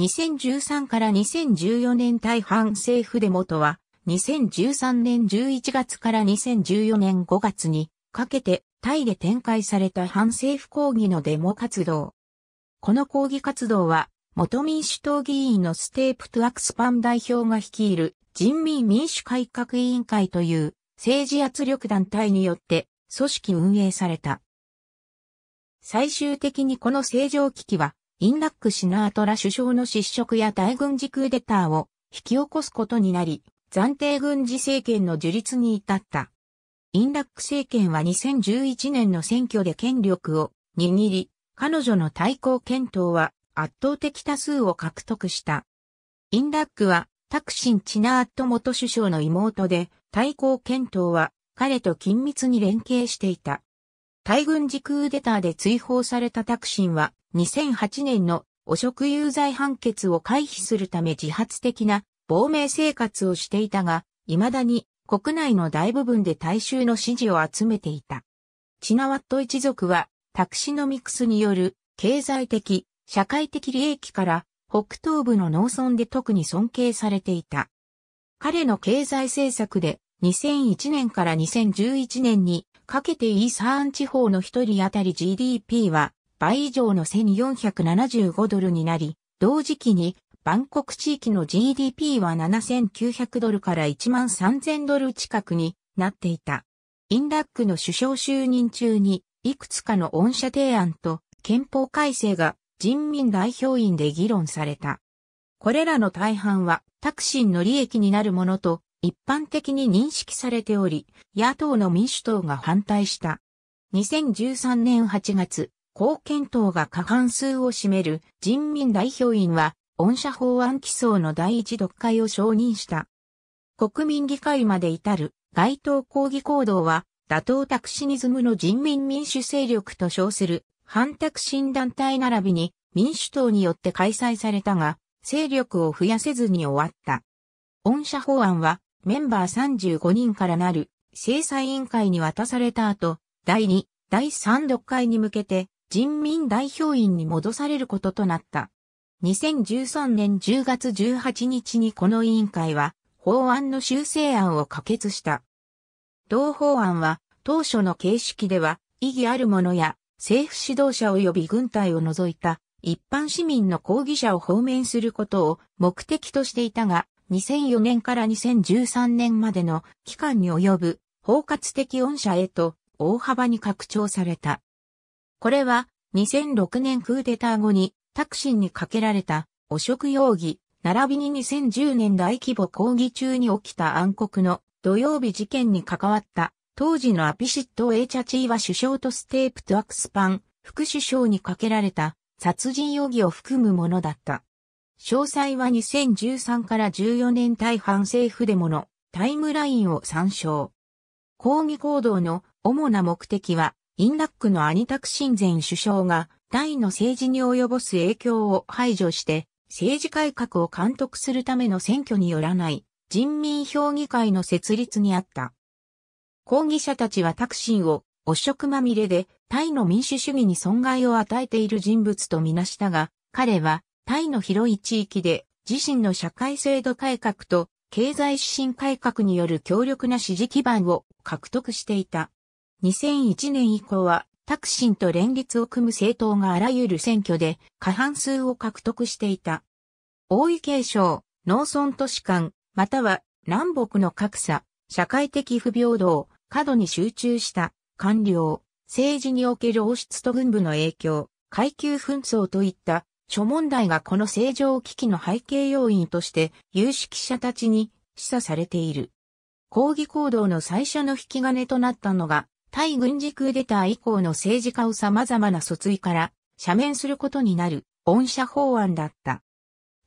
2013から2014年大半政府デモとは、2013年11月から2014年5月にかけてタイで展開された反政府抗議のデモ活動。この抗議活動は元民主党議員のステープトゥアクスパン代表が率いる人民民主改革委員会という政治圧力団体によって組織運営された。最終的にこの正常危機はインラック・シナートラ首相の失職や大軍事クーデターを引き起こすことになり、暫定軍事政権の樹立に至った。インラック政権は2011年の選挙で権力を握り、彼女の対抗検討は圧倒的多数を獲得した。インラックはタクシン・チナート元首相の妹で、対抗検討は彼と緊密に連携していた。大軍事クーデターで追放されたタクシンは2008年の汚職有罪判決を回避するため自発的な亡命生活をしていたが、未だに国内の大部分で大衆の支持を集めていた。チナワット一族はタクシノミクスによる経済的、社会的利益から北東部の農村で特に尊敬されていた。彼の経済政策で2001年から2011年にかけてイーサーン地方の一人当たり GDP は倍以上の1475ドルになり、同時期にバンコク地域の GDP は7900ドルから1万3000ドル近くになっていた。インラックの首相就任中に、いくつかの恩赦提案と憲法改正が人民代表院で議論された。これらの大半はタクシンの利益になるものと一般的に認識されており、野党の民主党が反対した。2013年8月、貢献党が過半数を占める人民代表院は、恩赦法案起草の第一読解を承認した。国民議会まで至る街頭抗議行動は、打倒タクシニズムの人民民主勢力と称する反タクシン団体並びに民主党によって開催されたが、勢力を増やせずに終わった。恩赦法案はメンバー35人からなる制裁委員会に渡された後、第2、第3読会に向けて人民代表院に戻されることとなった。2013年10月18日にこの委員会は法案の修正案を可決した。同法案は当初の形式では意義ある者や政府指導者及び軍隊を除いた一般市民の抗議者を方面することを目的としていたが、2004年から2013年までの期間に及ぶ包括的恩赦へと大幅に拡張された。これは2006年クーデター後にタクシンにかけられた汚職容疑、並びに2010年大規模抗議中に起きた暗黒の土曜日事件に関わった当時のアピシット・エイチャチーワ首相とステープ・トアクスパン副首相にかけられた殺人容疑を含むものだった。詳細は2013から14年対反政府デモのタイムラインを参照。抗議行動の主な目的は、インラックのアニタクシン前首相が、タイの政治に及ぼす影響を排除して、政治改革を監督するための選挙によらない人民評議会の設立にあった。抗議者たちはタクシンを汚職まみれでタイの民主主義に損害を与えている人物とみなしたが、彼はタイの広い地域で自身の社会制度改革と経済指針改革による強力な支持基盤を獲得していた。2001年以降はタクシンと連立を組む政党があらゆる選挙で過半数を獲得していた。大井継承、農村都市間、または南北の格差、社会的不平等、過度に集中した官僚、政治における王室と軍部の影響、階級紛争といった諸問題がこの正常危機の背景要因として有識者たちに示唆されている。抗議行動の最初の引き金となったのが、対軍事クーデター以降の政治家を様々な訴追から赦免することになる、恩赦法案だった。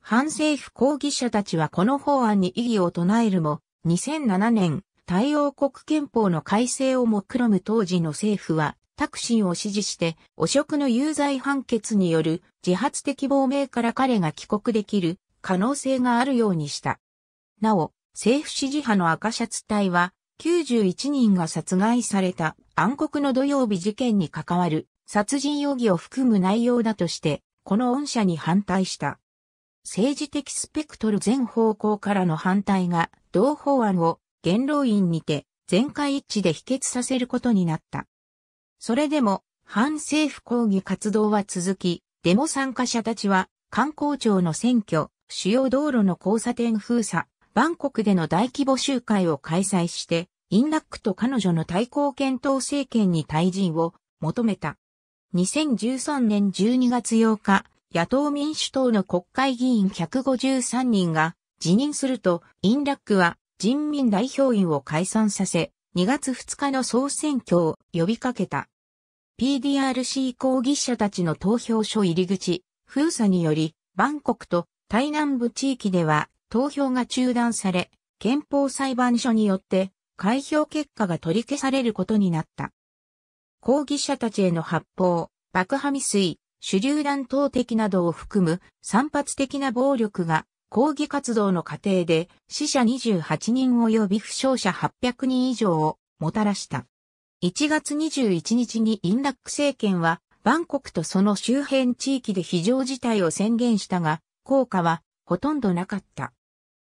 反政府抗議者たちはこの法案に異議を唱えるも、2007年、太陽国憲法の改正を目論む当時の政府は、タクシンを支持して、汚職の有罪判決による自発的亡命から彼が帰国できる可能性があるようにした。なお、政府支持派の赤シャツ隊は、91人が殺害された暗黒の土曜日事件に関わる殺人容疑を含む内容だとして、この恩赦に反対した。政治的スペクトル全方向からの反対が同法案を元老院にて全会一致で否決させることになった。それでも、反政府抗議活動は続き、デモ参加者たちは、観光庁の選挙、主要道路の交差点封鎖、バンコクでの大規模集会を開催して、インラックと彼女の対抗検討政権に退陣を求めた。2013年12月8日、野党民主党の国会議員153人が辞任すると、インラックは人民代表院を解散させ、2月2日の総選挙を呼びかけた。PDRC 抗議者たちの投票所入り口、封鎖により、バンコクと台南部地域では投票が中断され、憲法裁判所によって開票結果が取り消されることになった。抗議者たちへの発砲、爆破未遂、手榴弾投擲などを含む散発的な暴力が抗議活動の過程で死者28人及び負傷者800人以上をもたらした。1月21日にインラック政権は、バンコクとその周辺地域で非常事態を宣言したが、効果はほとんどなかった。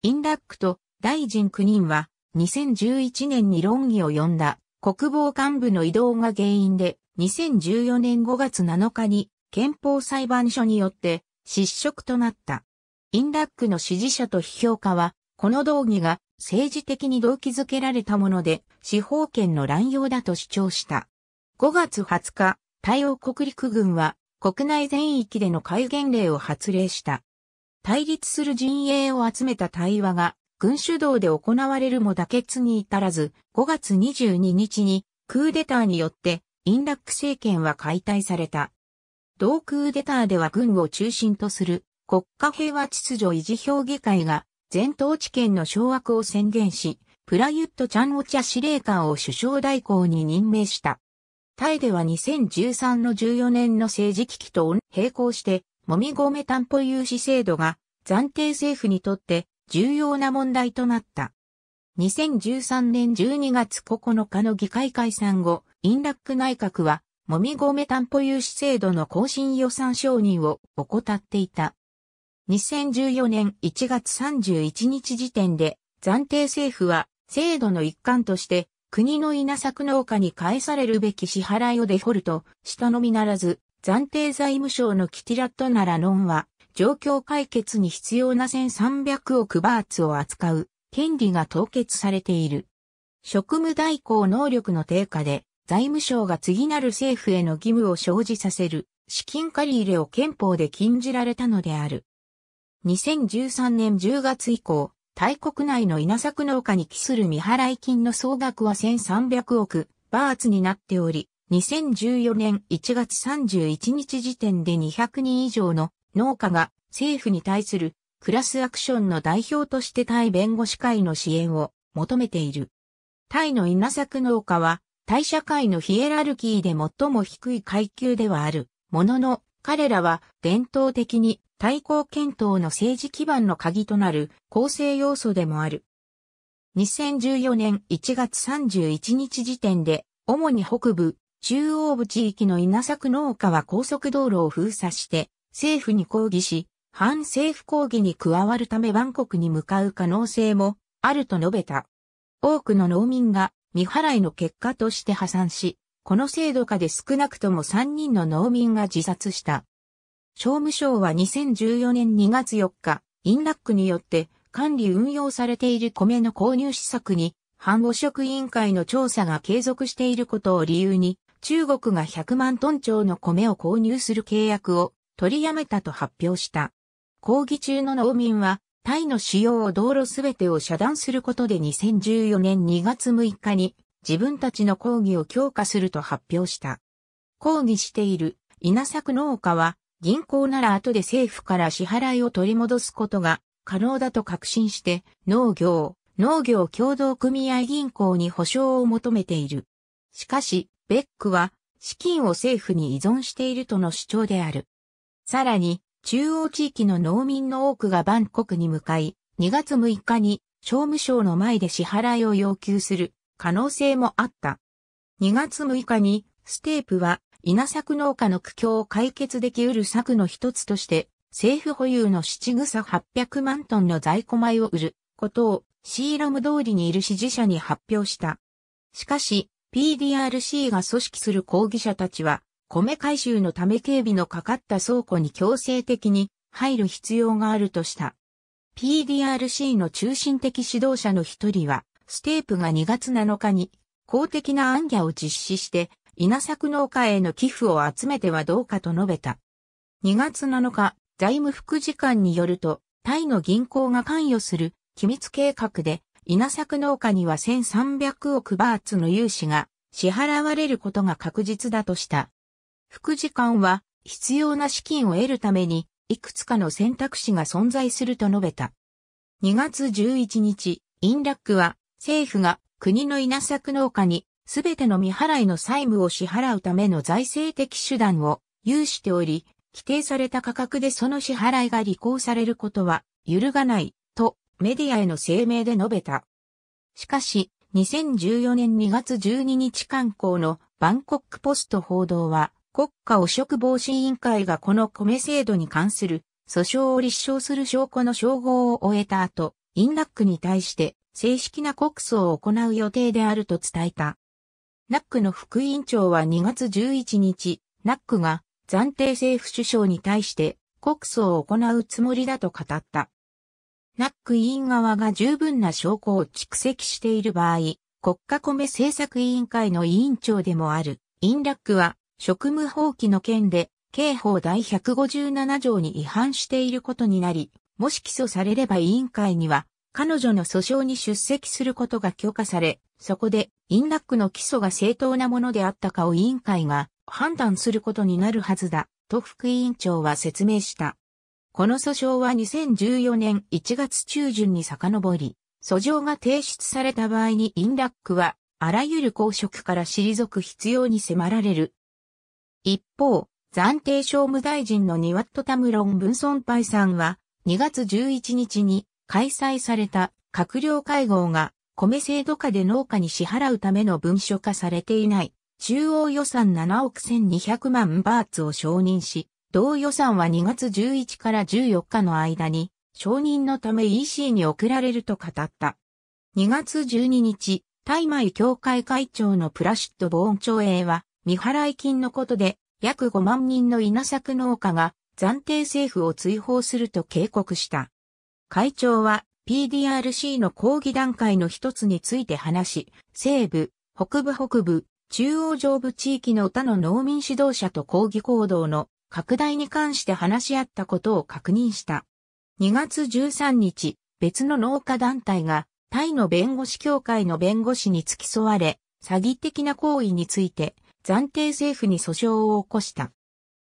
インラックと大臣9人は、2011年に論議を呼んだ国防幹部の移動が原因で、2014年5月7日に憲法裁判所によって失職となった。インラックの支持者と批評家はこの動議が政治的に動機づけられたもので、司法権の乱用だと主張した。5月20日、対応国陸軍は国内全域での戒厳令を発令した。対立する陣営を集めた対話が軍主導で行われるも妥結に至らず、5月22日にクーデターによってインラック政権は解体された。同クーデターでは軍を中心とする国家平和秩序維持評議会が全統治権の掌握を宣言し、プラユット・チャンオチャ司令官を首相代行に任命した。タイでは2013の14年の政治危機と並行して、もみごめ担保融資制度が暫定政府にとって重要な問題となった。2013年12月9日の議会解散後、インラック内閣は、もみごめ担保融資制度の更新予算承認を怠っていた。2014年1月31日時点で、暫定政府は制度の一環として、国の稲作農家に返されるべき支払いをデフォルトしたのみならず、暫定財務省のキティラットナラノンは、状況解決に必要な1300億バーツを扱う権利が凍結されている。職務代行能力の低下で、財務省が次なる政府への義務を生じさせる資金借り入れを憲法で禁じられたのである。2013年10月以降、タイ国内の稲作農家に寄する未払い金の総額は1300億バーツになっており、2014年1月31日時点で200人以上の農家が政府に対するクラスアクションの代表としてタイ弁護士会の支援を求めている。タイの稲作農家は、タイ社会のヒエラルキーで最も低い階級ではある。ものの、彼らは伝統的に対抗検討の政治基盤の鍵となる構成要素でもある。2014年1月31日時点で、主に北部、中央部地域の稲作農家は高速道路を封鎖して、政府に抗議し、反政府抗議に加わるためバンコクに向かう可能性もあると述べた。多くの農民が未払いの結果として破産し、この制度下で少なくとも3人の農民が自殺した。商務省は2014年2月4日、インラックによって管理運用されている米の購入施策に、反汚職委員会の調査が継続していることを理由に、中国が100万トン超の米を購入する契約を取りやめたと発表した。抗議中の農民は、タイの使用を道路すべてを遮断することで2014年2月6日に自分たちの抗議を強化すると発表した。抗議している稲作農家は銀行なら後で政府から支払いを取り戻すことが可能だと確信して、農業、農業協同組合銀行に保証を求めている。しかし、ベックは、資金を政府に依存しているとの主張である。さらに、中央地域の農民の多くがバンコクに向かい、2月6日に商務省の前で支払いを要求する可能性もあった。2月6日にステープは稲作農家の苦境を解決できうる策の一つとして、政府保有の七草800万トンの在庫米を売ることをシーラム通りにいる支持者に発表した。しかし、PDRC が組織する抗議者たちは、米回収のため警備のかかった倉庫に強制的に入る必要があるとした。PDRC の中心的指導者の一人は、ステープが2月7日に公的な暗夜を実施して、稲作農家への寄付を集めてはどうかと述べた。2月7日、財務副次官によると、タイの銀行が関与する機密計画で、稲作農家には1300億バーツの融資が支払われることが確実だとした。副次官は必要な資金を得るためにいくつかの選択肢が存在すると述べた。2月11日、インラックは政府が国の稲作農家にすべての未払いの債務を支払うための財政的手段を有しており、規定された価格でその支払いが履行されることは揺るがないとメディアへの声明で述べた。しかし、2014年2月12日刊行のバンコックポスト報道は、国家汚職防止委員会がこの米制度に関する訴訟を立証する証拠の称号を終えた後、インラックに対して正式な告訴を行う予定であると伝えた。ナックの副委員長は2月11日、ナックが暫定政府首相に対して告訴を行うつもりだと語った。ナック委員側が十分な証拠を蓄積している場合、国家米政策委員会の委員長でもある、インラックは職務放棄の件で、刑法第157条に違反していることになり、もし起訴されれば委員会には、彼女の訴訟に出席することが許可され、そこでインラックの基礎が正当なものであったかを委員会が判断することになるはずだ、と副委員長は説明した。この訴訟は2014年1月中旬に遡り、訴状が提出された場合にインラックは、あらゆる公職から退く必要に迫られる。一方、暫定商務大臣のニワット・タムロン・ブンソン・パイさんは、2月11日に開催された閣僚会合が米制度下で農家に支払うための文書化されていない、中央予算7億1200万バーツを承認し、同予算は2月11から14日の間に、承認のため EC に送られると語った。2月12日、大米協会会長のプラシッド・ボーン長英は、未払い金のことで、約5万人の稲作農家が暫定政府を追放すると警告した。会長は PDRC の抗議段階の一つについて話し、西部、北部北部、中央上部地域の他の農民指導者と抗議行動の拡大に関して話し合ったことを確認した。2月13日、別の農家団体が、タイの弁護士協会の弁護士に付き添われ、詐欺的な行為について、暫定政府に訴訟を起こした。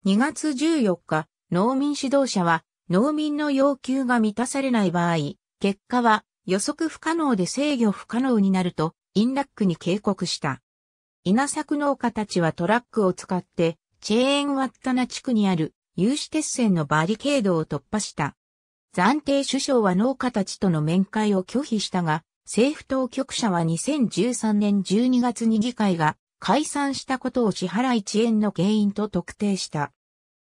2月14日、農民指導者は、農民の要求が満たされない場合、結果は予測不可能で制御不可能になると、インラックに警告した。稲作農家たちはトラックを使って、チェーンワッタナ地区にある有刺鉄線のバリケードを突破した。暫定首相は農家たちとの面会を拒否したが、政府当局者は2013年12月に議会が解散したことを支払い遅延の原因と特定した。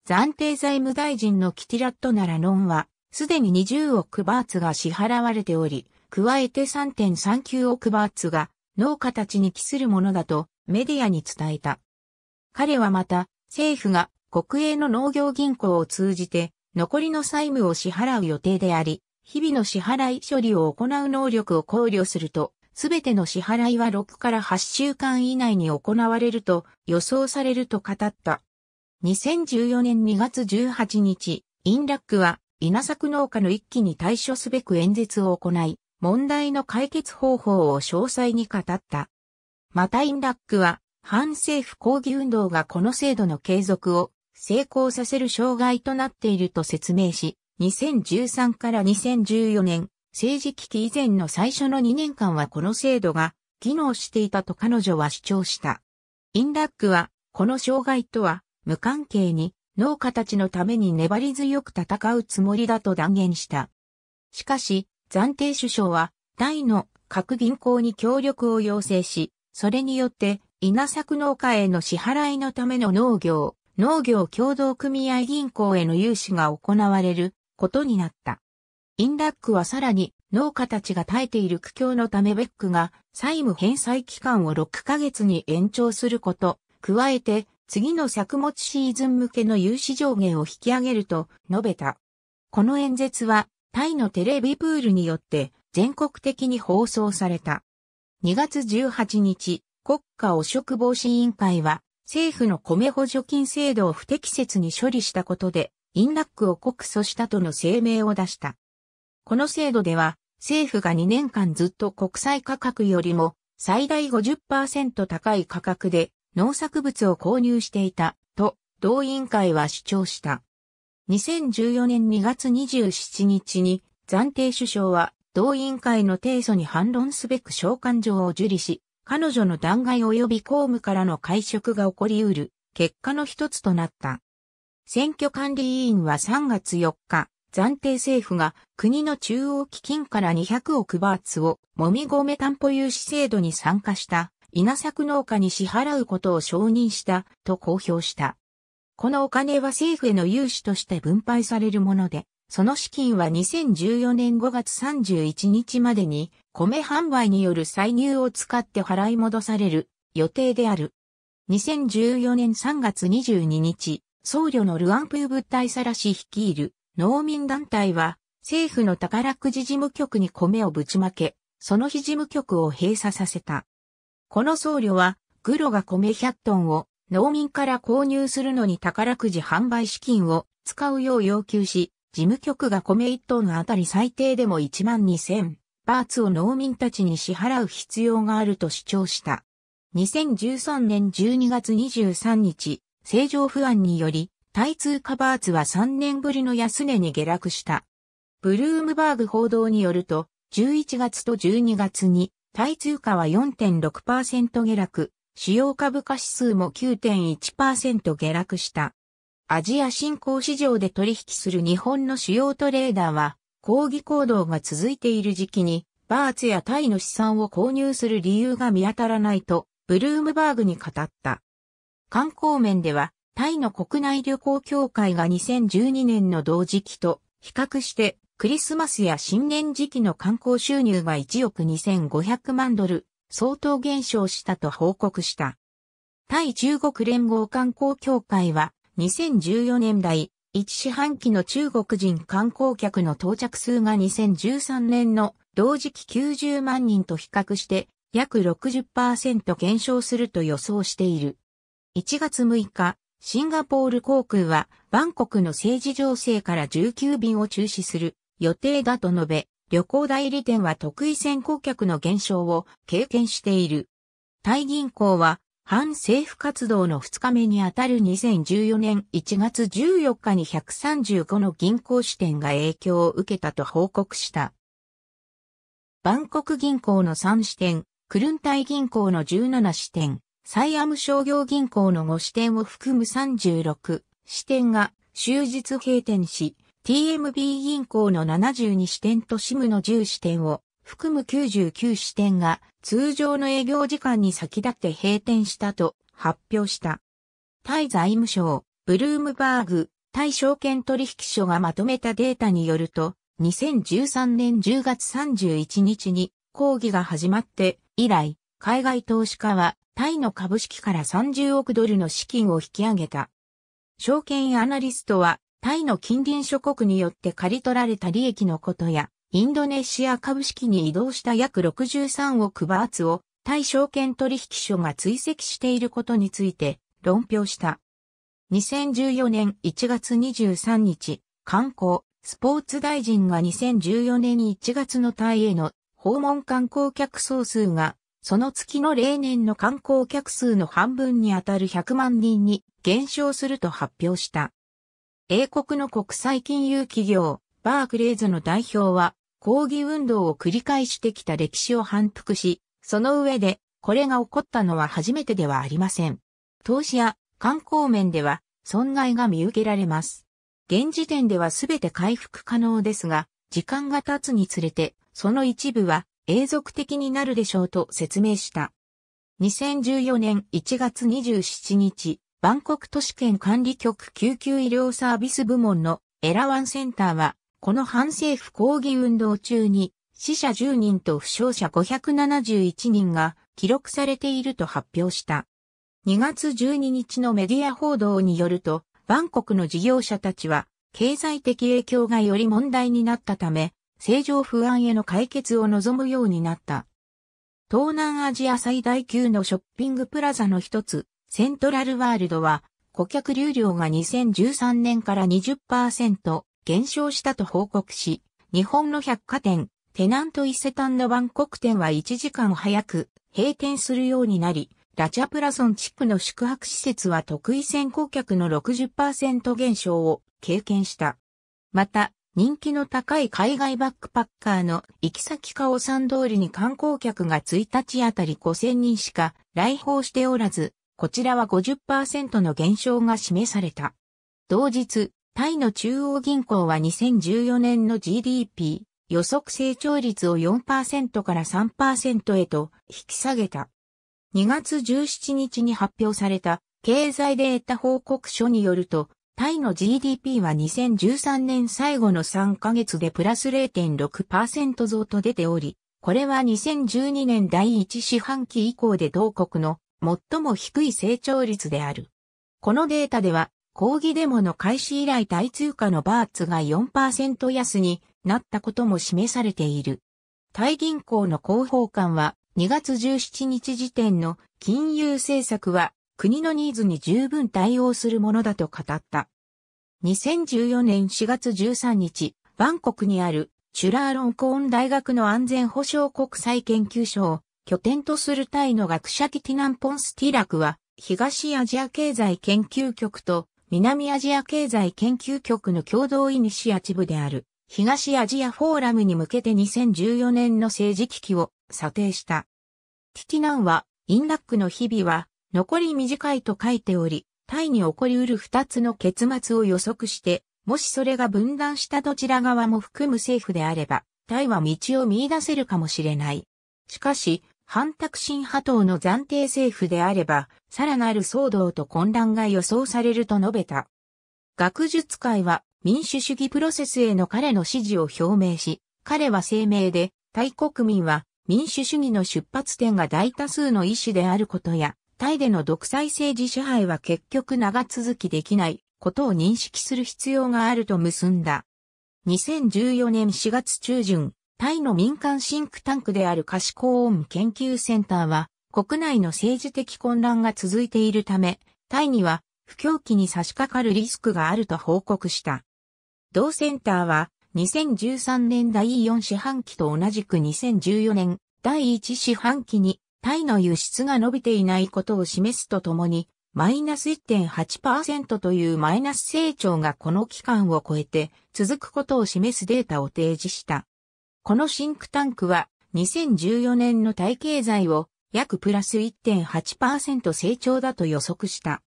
暫定財務大臣のキティラットナラノンは、すでに20億バーツが支払われており、加えて3.39億バーツが農家たちに帰するものだとメディアに伝えた。彼はまた政府が国営の農業銀行を通じて残りの債務を支払う予定であり、日々の支払い処理を行う能力を考慮すると、すべての支払いは6から8週間以内に行われると予想されると語った。2014年2月18日、インラックは稲作農家の一期に対処すべく演説を行い、問題の解決方法を詳細に語った。またインラックは、反政府抗議運動がこの制度の継続を成功させる障害となっていると説明し、2013から2014年、政治危機以前の最初の2年間はこの制度が機能していたと彼女は主張した。インラックは、この障害とは無関係に農家たちのために粘り強く戦うつもりだと断言した。しかし、暫定首相は、大の各銀行に協力を要請し、それによって、稲作農家への支払いのための農業、農業共同組合銀行への融資が行われることになった。インラックはさらに農家たちが耐えている苦境のためベックが債務返済期間を6ヶ月に延長すること、加えて次の作物シーズン向けの融資上限を引き上げると述べた。この演説はタイのテレビプールによって全国的に放送された。2月18日、国家汚職防止委員会は政府の米補助金制度を不適切に処理したことでインラックを告訴したとの声明を出した。この制度では政府が2年間ずっと国際価格よりも最大50%高い価格で農作物を購入していたと同委員会は主張した。2014年2月27日に暫定首相は同委員会の提訴に反論すべく召喚状を受理し、彼女の弾劾及び公務からの解職が起こり得る結果の一つとなった。選挙管理委員は3月4日、暫定政府が国の中央基金から200億バーツをもみごめ担保融資制度に参加した稲作農家に支払うことを承認したと公表した。このお金は政府への融資として分配されるもので、その資金は2014年5月31日までに米販売による歳入を使って払い戻される予定である。2014年3月22日、僧侶のルアンプー物体さらし率いる農民団体は政府の宝くじ事務局に米をぶちまけ、その日事務局を閉鎖させた。この僧侶は、グロが米100トンを農民から購入するのに宝くじ販売資金を使うよう要求し、事務局が米1トンあたり最低でも1万2000バーツを農民たちに支払う必要があると主張した。2013年12月23日、正常不安により、対通貨バーツは3年ぶりの安値に下落した。ブルームバーグ報道によると、11月と12月に対通貨は4.6%下落、主要株価指数も9.1%下落した。アジア新興市場で取引する日本の主要トレーダーは、抗議行動が続いている時期に、バーツやタイの資産を購入する理由が見当たらないと、ブルームバーグに語った。観光面では、タイの国内旅行協会が2012年の同時期と比較してクリスマスや新年時期の観光収入が1億2500万ドル、相当減少したと報告した。対中国連合観光協会は、2014年代、1四半期の中国人観光客の到着数が2013年の同時期90万人と比較して約60%減少すると予想している。1月6日、シンガポール航空はバンコクの政治情勢から19便を中止する予定だと述べ、旅行代理店は得意先行客の減少を経験している。タイ銀行は、反政府活動の2日目にあたる2014年1月14日に135の銀行支店が影響を受けたと報告した。バンコク銀行の3支店、クルンタイ銀行の17支店、サイアム商業銀行の5支店を含む36支店が終日閉店し、TMB 銀行の72支店と SIM の10支店を含む99支店が通常の営業時間に先立って閉店したと発表した。タイ財務省、ブルームバーグ、タイ証券取引所がまとめたデータによると、2013年10月31日に抗議が始まって以来、海外投資家はタイの株式から30億ドルの資金を引き上げた。証券アナリストはタイの近隣諸国によって借り取られた利益のことや、インドネシア株式に移動した約63億バーツを、タイ証券取引所が追跡していることについて論評した。2014年1月23日、観光、スポーツ大臣が2014年1月のタイへの訪問観光客総数が、その月の例年の観光客数の半分にあたる100万人に減少すると発表した。英国の国際金融企業、バークレーズの代表は、抗議運動を繰り返してきた歴史を反復し、その上で、これが起こったのは初めてではありません。投資や観光面では、損害が見受けられます。現時点では全て回復可能ですが、時間が経つにつれて、その一部は永続的になるでしょうと説明した。2014年1月27日、バンコク都市圏管理局救急医療サービス部門のエラワンセンターは、この反政府抗議運動中に死者10人と負傷者571人が記録されていると発表した。2月12日のメディア報道によると、バンコクの事業者たちは、経済的影響がより問題になったため、政情不安への解決を望むようになった。東南アジア最大級のショッピングプラザの一つ、セントラルワールドは、顧客流量が2013年から20%減少したと報告し、日本の百貨店、テナント伊勢丹のバンコク店は1時間早く閉店するようになり、ラチャプラソン地区の宿泊施設は得意先顧客の60%減少を経験した。また、人気の高い海外バックパッカーの行き先さん通りに観光客が1日あたり5000人しか来訪しておらず、こちらは50%の減少が示された。同日、タイの中央銀行は2014年の GDP 予測成長率を4%から3%へと引き下げた。2月17日に発表された経済データ報告書によると、タイの GDP は2013年最後の3ヶ月でプラス0.6%増と出ており、これは2012年第1四半期以降で同国の最も低い成長率である。このデータでは、抗議デモの開始以来大通貨のバーツが4%安になったことも示されている。大銀行の広報官は2月17日時点の金融政策は国のニーズに十分対応するものだと語った。2014年4月13日、バンコクにあるチュラーロンコーン大学の安全保障国際研究所を拠点とするタイの学者キティナンポンスティラクは、東アジア経済研究局と南アジア経済研究局の共同イニシアチブである、東アジアフォーラムに向けて2014年の政治危機を査定した。ティティナンは、インラックの日々は、残り短いと書いており、タイに起こりうる二つの結末を予測して、もしそれが分断したどちら側も含む政府であれば、タイは道を見出せるかもしれない。しかし、反託新派党の暫定政府であれば、さらなる騒動と混乱が予想されると述べた。学術界は民主主義プロセスへの彼の支持を表明し、彼は声明で、タイ国民は民主主義の出発点が大多数の意思であることや、タイでの独裁政治支配は結局長続きできないことを認識する必要があると結んだ。2014年4月中旬、タイの民間シンクタンクであるカシコーン研究センターは、国内の政治的混乱が続いているため、タイには不況期に差し掛かるリスクがあると報告した。同センターは、2013年第4四半期と同じく2014年第1四半期にタイの輸出が伸びていないことを示すとともに、マイナス1.8%というマイナス成長がこの期間を超えて続くことを示すデータを提示した。このシンクタンクは2014年のタイ経済を約プラス1.8%成長だと予測した。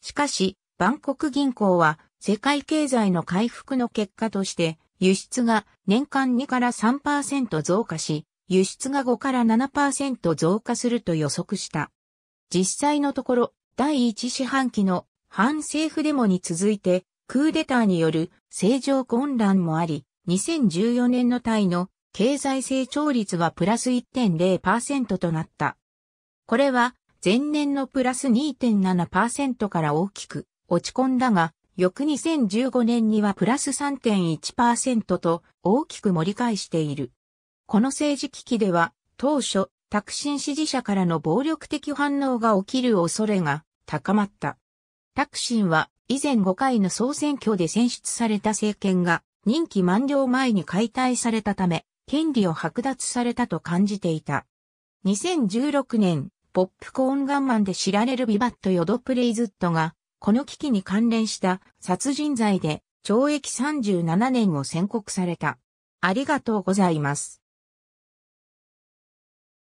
しかし、バンコク銀行は世界経済の回復の結果として輸出が年間2から3%増加し、輸出が5から7%増加すると予測した。実際のところ、第1四半期の反政府デモに続いて、クーデターによる政情混乱もあり、2014年のタイの経済成長率はプラス1.0%となった。これは前年のプラス2.7%から大きく落ち込んだが、翌2015年にはプラス3.1%と大きく盛り返している。この政治危機では当初、タクシン支持者からの暴力的反応が起きる恐れが高まった。タクシンは以前5回の総選挙で選出された政権が任期満了前に解体されたため、権利を剥奪されたと感じていた。2016年、ポップコーンガンマンで知られるビバット・ヨドプレイズットが、この危機に関連した殺人罪で懲役37年を宣告された。ありがとうございます。